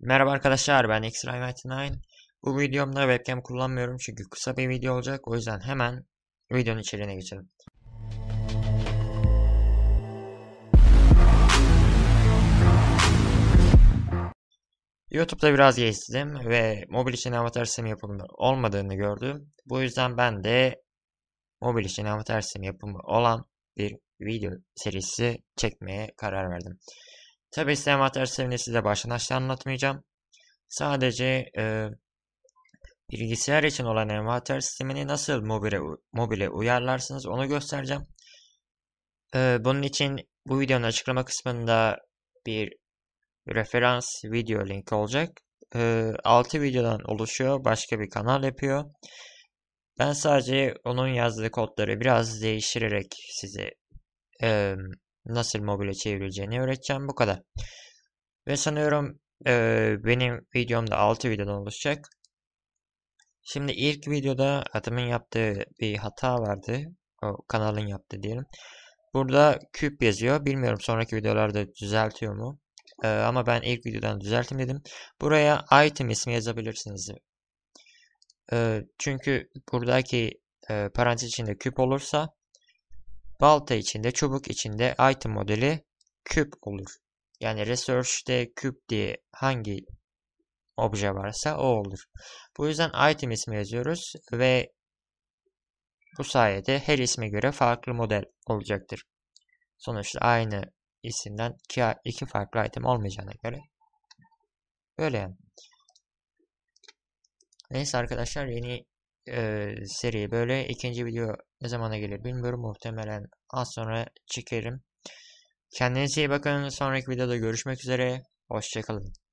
Merhaba arkadaşlar ben xray ray 99 Bu videomda webcam kullanmıyorum çünkü kısa bir video olacak o yüzden hemen videonun içeriğine geçelim. YouTube'da biraz gezdim ve mobil için avatar sistemi yapımı olmadığını gördüm. Bu yüzden ben de mobil için avatar sistemi yapımı olan bir video serisi çekmeye karar verdim. Tabi size envanter seviyesini size baştan aşağı anlatmayacağım. Sadece e, bilgisayar için olan envanter sistemini nasıl mobile, mobile uyarlarsınız onu göstereceğim. E, bunun için bu videonun açıklama kısmında bir referans video linki olacak. E, 6 videodan oluşuyor. Başka bir kanal yapıyor. Ben sadece onun yazdığı kodları biraz değiştirerek size e, nasıl mobile çevrileceğini öğreteceğim. Bu kadar. Ve sanıyorum e, benim videomda 6 videodan oluşacak. Şimdi ilk videoda adamın yaptığı bir hata vardı. O kanalın yaptı diyelim. Burada küp yazıyor. Bilmiyorum sonraki videolarda düzeltiyor mu? Ee, ama ben ilk videodan düzelttim dedim. Buraya item ismi yazabilirsiniz. Ee, çünkü buradaki e, parantez içinde küp olursa Balta içinde, çubuk içinde item modeli küp olur. Yani research'te küp diye hangi obje varsa o olur. Bu yüzden item ismi yazıyoruz ve bu sayede her isme göre farklı model olacaktır. Sonuçta aynı isimden iki, iki farklı item olmayacağına göre. Böyle yani. Neyse arkadaşlar yeni e, seri böyle. ikinci video ne zamana gelir bilmiyorum. Muhtemelen az sonra çekerim. Kendinize iyi bakın. Sonraki videoda görüşmek üzere. Hoşçakalın.